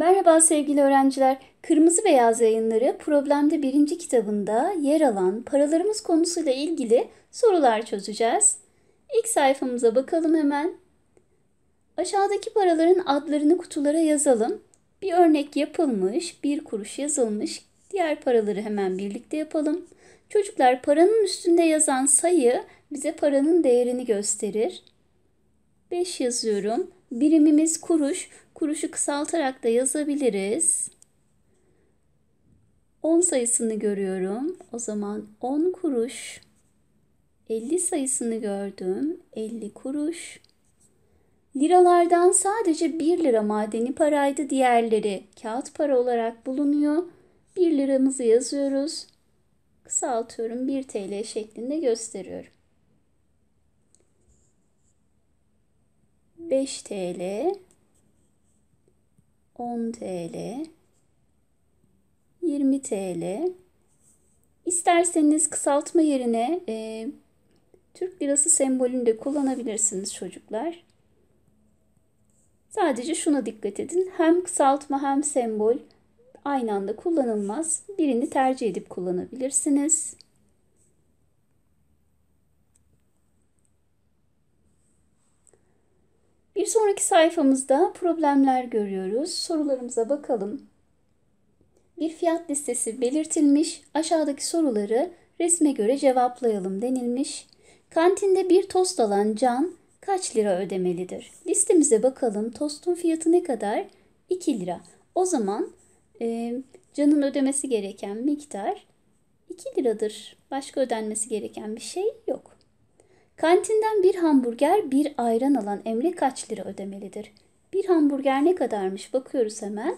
Merhaba sevgili öğrenciler. Kırmızı Beyaz Yayınları Problemde birinci kitabında yer alan paralarımız konusuyla ilgili sorular çözeceğiz. İlk sayfamıza bakalım hemen. Aşağıdaki paraların adlarını kutulara yazalım. Bir örnek yapılmış, bir kuruş yazılmış. Diğer paraları hemen birlikte yapalım. Çocuklar paranın üstünde yazan sayı bize paranın değerini gösterir. 5 yazıyorum. Birimimiz kuruş kuruşu kısaltarak da yazabiliriz. 10 sayısını görüyorum. O zaman 10 kuruş. 50 sayısını gördüm. 50 kuruş. Liralardan sadece 1 lira madeni paraydı. Diğerleri kağıt para olarak bulunuyor. 1 liramızı yazıyoruz. Kısaltıyorum 1 TL şeklinde gösteriyorum. 5 TL 10 TL, 20 TL. İsterseniz kısaltma yerine e, Türk lirası sembolünü de kullanabilirsiniz çocuklar. Sadece şuna dikkat edin. Hem kısaltma hem sembol aynı anda kullanılmaz. Birini tercih edip kullanabilirsiniz. Bir sonraki sayfamızda problemler görüyoruz. Sorularımıza bakalım. Bir fiyat listesi belirtilmiş. Aşağıdaki soruları resme göre cevaplayalım denilmiş. Kantinde bir tost alan Can kaç lira ödemelidir? Listemize bakalım. Tostun fiyatı ne kadar? 2 lira. O zaman e, Can'ın ödemesi gereken miktar 2 liradır. Başka ödenmesi gereken bir şey yok. Kantinden bir hamburger, bir ayran alan Emre kaç lira ödemelidir? Bir hamburger ne kadarmış bakıyoruz hemen.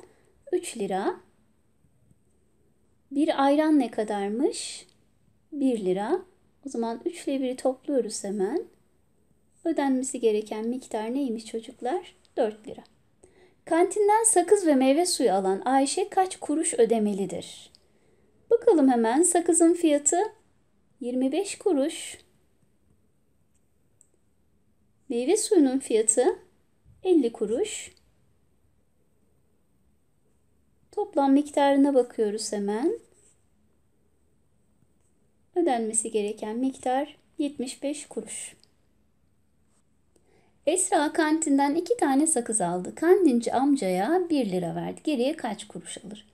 3 lira. Bir ayran ne kadarmış? 1 lira. O zaman 3 ile 1'i topluyoruz hemen. Ödenmesi gereken miktar neymiş çocuklar? 4 lira. Kantinden sakız ve meyve suyu alan Ayşe kaç kuruş ödemelidir? Bakalım hemen sakızın fiyatı 25 kuruş. Meyve suyunun fiyatı 50 kuruş. Toplam miktarına bakıyoruz hemen. Ödenmesi gereken miktar 75 kuruş. Esra kantinden iki tane sakız aldı. Kantinci amcaya 1 lira verdi. Geriye kaç kuruş alır?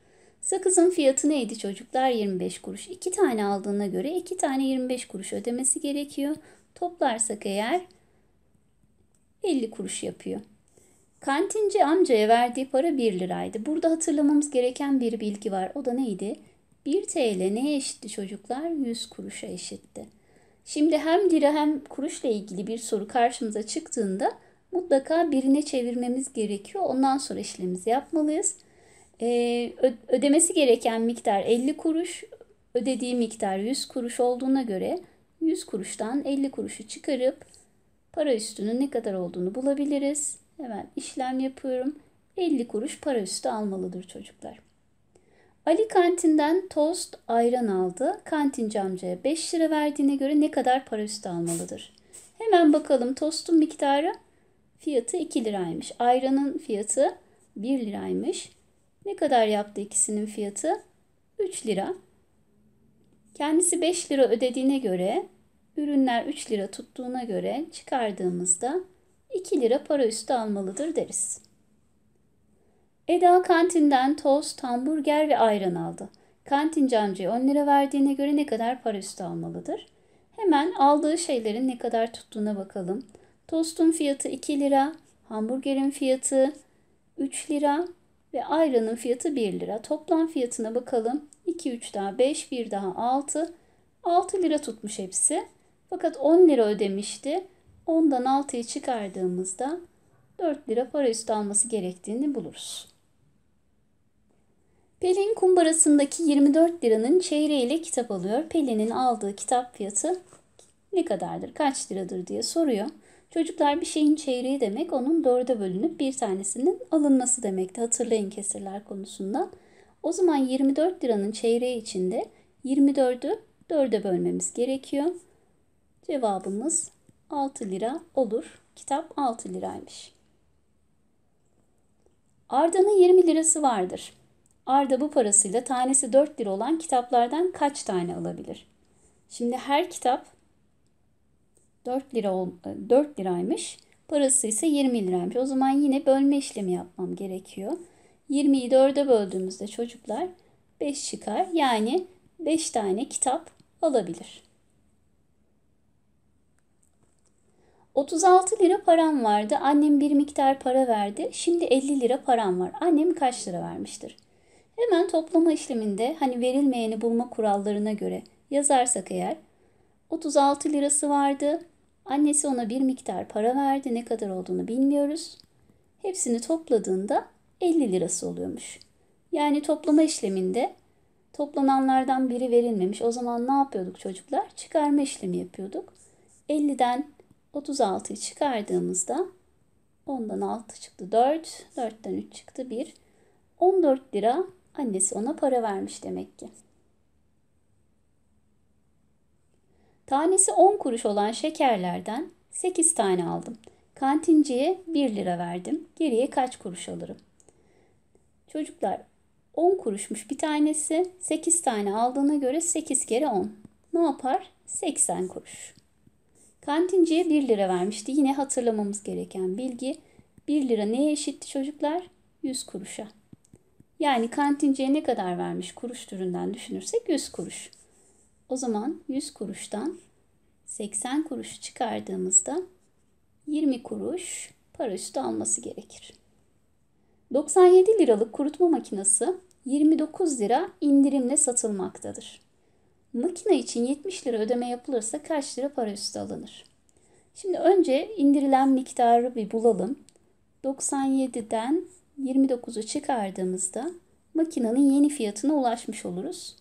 Sakızın fiyatı neydi çocuklar? 25 kuruş. İki tane aldığına göre iki tane 25 kuruş ödemesi gerekiyor. Toplarsak eğer 50 kuruş yapıyor. Kantinci amcaya verdiği para 1 liraydı. Burada hatırlamamız gereken bir bilgi var. O da neydi? 1 TL neye eşitti çocuklar? 100 kuruşa eşitti. Şimdi hem lira hem kuruşla ilgili bir soru karşımıza çıktığında mutlaka birine çevirmemiz gerekiyor. Ondan sonra işlemimizi yapmalıyız. Ee, ödemesi gereken miktar 50 kuruş, ödediği miktar 100 kuruş olduğuna göre 100 kuruştan 50 kuruşu çıkarıp para üstünün ne kadar olduğunu bulabiliriz. Hemen işlem yapıyorum. 50 kuruş para üstü almalıdır çocuklar. Ali kantinden tost, ayran aldı. Kantin camcaya 5 lira verdiğine göre ne kadar para üstü almalıdır? Hemen bakalım tostun miktarı fiyatı 2 liraymış. Ayranın fiyatı 1 liraymış. Ne kadar yaptı ikisinin fiyatı? 3 lira. Kendisi 5 lira ödediğine göre Ürünler 3 lira tuttuğuna göre çıkardığımızda 2 lira para üstü almalıdır deriz. Eda kantinden tost, hamburger ve ayran aldı. Kantin amcaya 10 lira verdiğine göre ne kadar para üstü almalıdır? Hemen aldığı şeylerin ne kadar tuttuğuna bakalım. Tostun fiyatı 2 lira, hamburgerin fiyatı 3 lira ve ayranın fiyatı 1 lira. Toplam fiyatına bakalım. 2, 3 daha 5, 1 daha 6. 6 lira tutmuş hepsi. Fakat 10 lira ödemişti. 10'dan 6'yı çıkardığımızda 4 lira para üstü alması gerektiğini buluruz. Pelin kumbarasındaki 24 liranın çeyreğiyle kitap alıyor. Pelin'in aldığı kitap fiyatı ne kadardır, kaç liradır diye soruyor. Çocuklar bir şeyin çeyreği demek onun dörde bölünüp bir tanesinin alınması demekti. Hatırlayın kesirler konusunda. O zaman 24 liranın çeyreği içinde 24'ü dörde bölmemiz gerekiyor. Cevabımız 6 lira olur. Kitap 6 liraymış. Arda'nın 20 lirası vardır. Arda bu parasıyla tanesi 4 lira olan kitaplardan kaç tane alabilir? Şimdi her kitap 4 lira 4 e, liraymış. Parası ise 20 liraymış. O zaman yine bölme işlemi yapmam gerekiyor. 20'yi 4'e böldüğümüzde çocuklar 5 çıkar. Yani 5 tane kitap alabilir. 36 lira param vardı. Annem bir miktar para verdi. Şimdi 50 lira param var. Annem kaç lira vermiştir? Hemen toplama işleminde hani verilmeyeni bulma kurallarına göre yazarsak eğer 36 lirası vardı. Annesi ona bir miktar para verdi. Ne kadar olduğunu bilmiyoruz. Hepsini topladığında 50 lirası oluyormuş. Yani toplama işleminde toplananlardan biri verilmemiş. O zaman ne yapıyorduk çocuklar? Çıkarma işlemi yapıyorduk. 50'den 36'yı çıkardığımızda 10'dan 6 çıktı 4, 4'ten 3 çıktı 1. 14 lira annesi ona para vermiş demek ki. Tanesi 10 kuruş olan şekerlerden 8 tane aldım. Kantinciye 1 lira verdim. Geriye kaç kuruş alırım? Çocuklar 10 kuruşmuş bir tanesi. 8 tane aldığına göre 8 kere 10. Ne yapar? 80 kuruş. Kantinciye 1 lira vermişti. Yine hatırlamamız gereken bilgi. 1 lira neye eşitti çocuklar? 100 kuruşa. Yani kantinciye ne kadar vermiş kuruş türünden düşünürsek 100 kuruş. O zaman 100 kuruştan 80 kuruş çıkardığımızda 20 kuruş para üstü alması gerekir. 97 liralık kurutma makinesi 29 lira indirimle satılmaktadır. Makine için 70 lira ödeme yapılırsa kaç lira para üstü alınır? Şimdi önce indirilen miktarı bir bulalım. 97'den 29'u çıkardığımızda makinenin yeni fiyatına ulaşmış oluruz.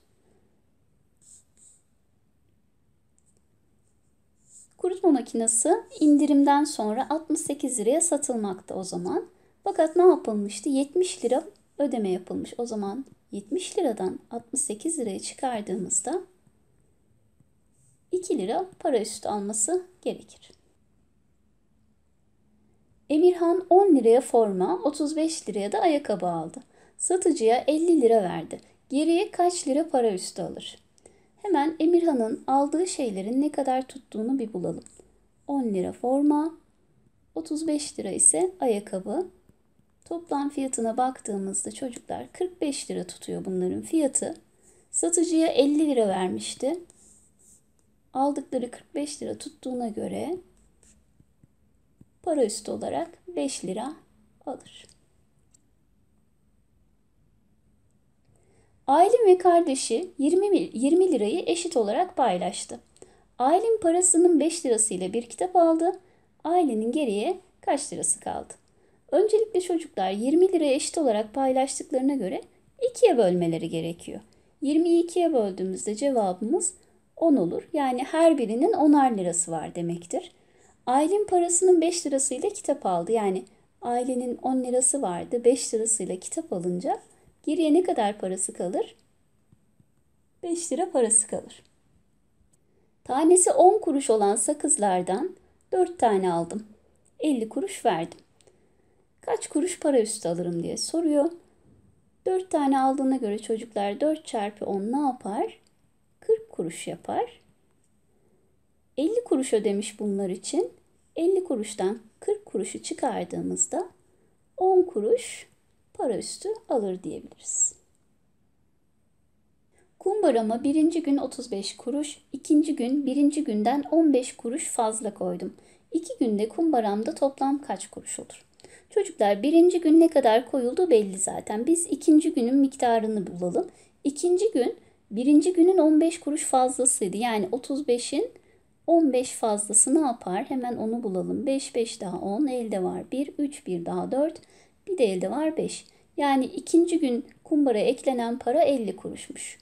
Kurutma makinesi indirimden sonra 68 liraya satılmakta o zaman. Fakat ne yapılmıştı? 70 lira ödeme yapılmış. O zaman 70 liradan 68 liraya çıkardığımızda 2 lira para üstü alması gerekir. Emirhan 10 liraya forma, 35 liraya da ayakkabı aldı. Satıcıya 50 lira verdi. Geriye kaç lira para üstü alır? Hemen Emirhan'ın aldığı şeylerin ne kadar tuttuğunu bir bulalım. 10 lira forma, 35 lira ise ayakkabı. Toplam fiyatına baktığımızda çocuklar 45 lira tutuyor bunların fiyatı. Satıcıya 50 lira vermişti aldıkları 45 lira tuttuğuna göre para üstü olarak 5 lira alır. Aylin ve kardeşi 20, 20 lirayı eşit olarak paylaştı. Aylin parasının 5 lirasıyla bir kitap aldı. Aylin'in geriye kaç lirası kaldı? Öncelikle çocuklar 20 lirayı eşit olarak paylaştıklarına göre ikiye bölmeleri gerekiyor. 22'ye böldüğümüzde cevabımız 10 olur. Yani her birinin 10'ar lirası var demektir. Ailen parasının 5 lirasıyla kitap aldı. Yani ailenin 10 lirası vardı. 5 lirasıyla kitap alınca geriye ne kadar parası kalır? 5 lira parası kalır. Tanesi 10 kuruş olan sakızlardan 4 tane aldım. 50 kuruş verdim. Kaç kuruş para üstü alırım diye soruyor. 4 tane aldığına göre çocuklar 4 çarpı 10 ne yapar? 40 kuruş yapar. 50 kuruş ödemiş bunlar için. 50 kuruştan 40 kuruşu çıkardığımızda 10 kuruş para üstü alır diyebiliriz. Kumbarama birinci gün 35 kuruş, ikinci gün birinci günden 15 kuruş fazla koydum. İki günde kumbaramda toplam kaç kuruş olur? Çocuklar birinci gün ne kadar koyuldu belli zaten. Biz ikinci günün miktarını bulalım. İkinci gün Birinci günün 15 kuruş fazlasıydı. Yani 35'in 15 fazlası ne yapar? Hemen onu bulalım. 5, 5 daha 10, elde var 1, 3, 1 daha 4, bir de elde var 5. Yani ikinci gün kumbara eklenen para 50 kuruşmuş.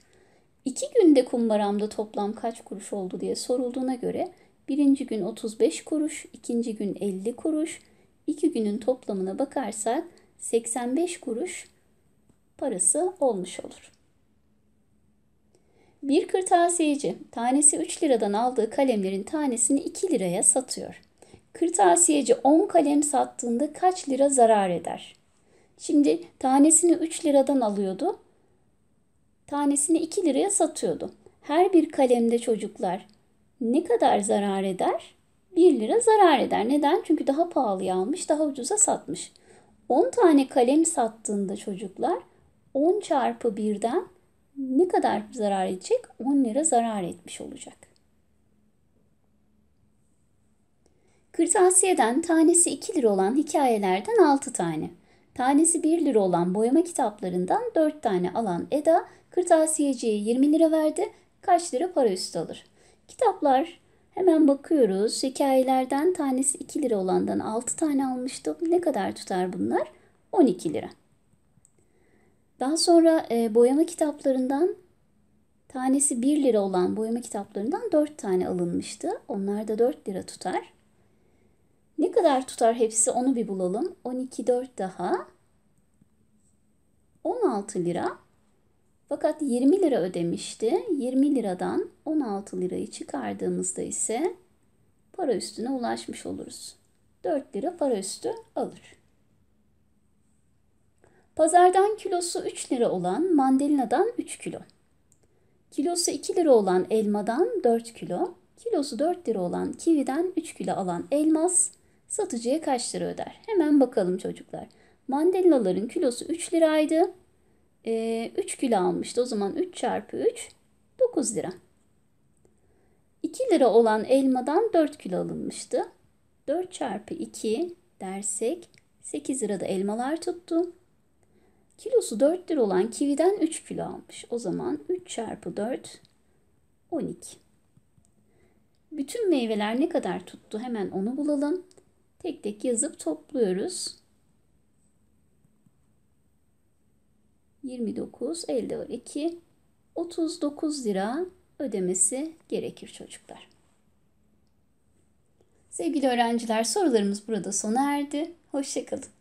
İki günde kumbaramda toplam kaç kuruş oldu diye sorulduğuna göre birinci gün 35 kuruş, ikinci gün 50 kuruş, iki günün toplamına bakarsak 85 kuruş parası olmuş olur. Bir kırtasiyeci tanesi 3 liradan aldığı kalemlerin tanesini 2 liraya satıyor. Kırtasiyeci 10 kalem sattığında kaç lira zarar eder? Şimdi tanesini 3 liradan alıyordu. Tanesini 2 liraya satıyordu. Her bir kalemde çocuklar ne kadar zarar eder? 1 lira zarar eder. Neden? Çünkü daha pahalıya almış, daha ucuza satmış. 10 tane kalem sattığında çocuklar 10 çarpı 1'den ne kadar zarar edecek? 10 lira zarar etmiş olacak. Kırtasiyeden tanesi 2 lira olan hikayelerden 6 tane. Tanesi 1 lira olan boyama kitaplarından 4 tane alan Eda kırtasiyeciye 20 lira verdi. Kaç lira para üst alır? Kitaplar hemen bakıyoruz. Hikayelerden tanesi 2 lira olandan 6 tane almıştım. Ne kadar tutar bunlar? 12 lira. Daha sonra e, boyama kitaplarından tanesi 1 lira olan boyama kitaplarından 4 tane alınmıştı. Onlar da 4 lira tutar. Ne kadar tutar hepsi onu bir bulalım. 12 4 daha 16 lira. Fakat 20 lira ödemişti. 20 liradan 16 lirayı çıkardığımızda ise para üstüne ulaşmış oluruz. 4 lira para üstü alır. Pazardan kilosu 3 lira olan mandalinadan 3 kilo. Kilosu 2 lira olan elmadan 4 kilo. Kilosu 4 lira olan kividen 3 kilo alan elmas satıcıya kaç lira öder? Hemen bakalım çocuklar. Mandalinaların kilosu 3 liraydı. Ee, 3 kilo almıştı. O zaman 3 çarpı 3 9 lira. 2 lira olan elmadan 4 kilo alınmıştı. 4 çarpı 2 dersek 8 lirada elmalar tuttu. Kilosu 4 lira olan kividen 3 kilo almış. O zaman 3 çarpı 4 12. Bütün meyveler ne kadar tuttu hemen onu bulalım. Tek tek yazıp topluyoruz. 29 elde var 2. 39 lira ödemesi gerekir çocuklar. Sevgili öğrenciler sorularımız burada sona erdi. Hoşçakalın.